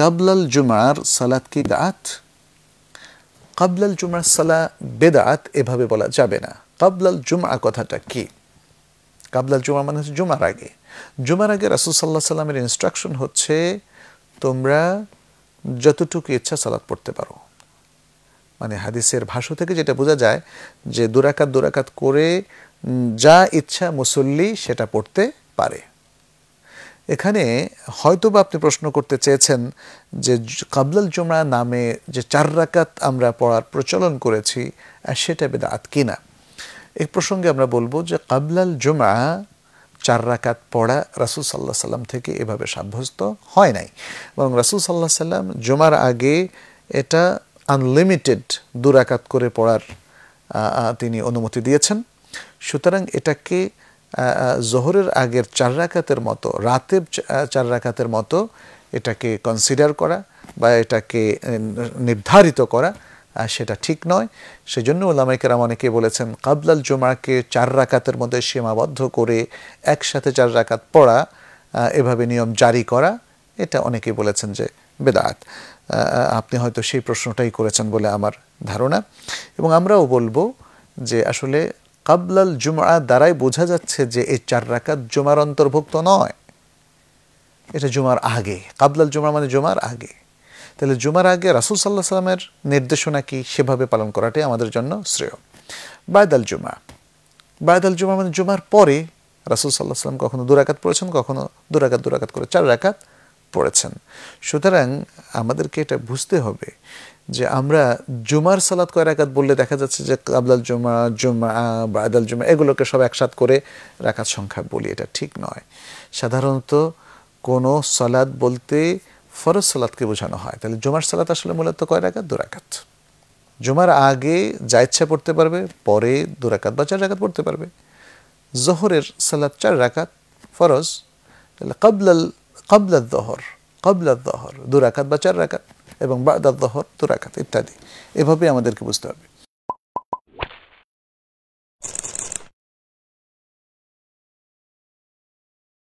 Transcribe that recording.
কাবলাল জুমার সালাত কি দাঁত কাবলাল জুমার সালা বেদাত এভাবে বলা যাবে না কাবলাল জুমা কথাটা কি কাবলাল জুমা মানে হচ্ছে জুমার আগে জুমার আগে রাসুল সাল্লাহ সাল্লামের ইনস্ট্রাকশন হচ্ছে তোমরা যতটুকু ইচ্ছা সালাত পড়তে পারো মানে হাদিসের ভাষ্য থেকে যেটা বোঝা যায় যে দুরাকাত দুরাকাত করে যা ইচ্ছা মুসল্লি সেটা পড়তে পারে এখানে হয়তো বা আপনি প্রশ্ন করতে চেয়েছেন যে কাবলাল জুমরা নামে যে চার রাকাত আমরা পড়ার প্রচলন করেছি সেটা বেদাত কিনা এ প্রসঙ্গে আমরা বলবো যে কাবলাল জুমা চার রাকাত পড়া রাসুল সাল্লাহ সাল্লাম থেকে এভাবে সাব্যস্ত হয় নাই বরং রাসুল সাল্লাহ সাল্লাম জুমার আগে এটা আনলিমিটেড দুরাকাত করে পড়ার তিনি অনুমতি দিয়েছেন সুতরাং এটাকে জোহরের আগের চার রাখাতের মতো রাতের চার রাখাতের মতো এটাকে কনসিডার করা বা এটাকে নির্ধারিত করা সেটা ঠিক নয় সেজন্য ওলামাইকেরাম অনেকে বলেছেন কাবলাল জুমাকে চার রাকাতের মধ্যে সীমাবদ্ধ করে একসাথে চার রাকাত পড়া এভাবে নিয়ম জারি করা এটা অনেকে বলেছেন যে বেদাত আপনি হয়তো সেই প্রশ্নটাই করেছেন বলে আমার ধারণা এবং আমরাও বলবো যে আসলে কাবলাল জুমা দ্বারাই বোঝা যাচ্ছে যে এই চার রাকাত জুমার অন্তর্ভুক্ত নয় এটা জুমার আগে কাবলাল জুমা মানে জুমার আগে তাহলে জুমার আগে রাসুল সাল্লাহ সাল্লামের নির্দেশনা কি সেভাবে পালন করাটাই আমাদের জন্য শ্রেয় বায়দাল জুমা বায়দাল জুমা মানে জুমার পরে রাসুল সাল্লাহ সাল্লাম কখনো দুরাকাত পড়েছেন কখনো দুরাকাত দুরাকাত করে চার রাকাত পড়েছেন সুতরাং আমাদেরকে এটা বুঝতে হবে যে আমরা জুমার সালাত কয় বললে দেখা যাচ্ছে যে কাবলাল জুমা জুমা বাদাল জুমা এগুলোকে সব একসাথ করে রাখার সংখ্যা বলি এটা ঠিক নয় সাধারণত কোনো সালাদ বলতে ফরজ সালাদকে বোঝানো হয় তাহলে জুমার সালাত আসলে মূলত কয় দুরাকাত জুমার আগে যা ইচ্ছা পড়তে পারবে পরে দুরাকাত বা চার রাকাত পড়তে পারবে জোহরের সালাদ চার রাকাত ফরজ তাহলে কাবলাল কাবলাল দহর কাবলাল দহর দুরাকাত বা চার রাকাত এবং বাদাত দহর দুরাকাত ইত্যাদি এভাবে আমাদেরকে বুঝতে হবে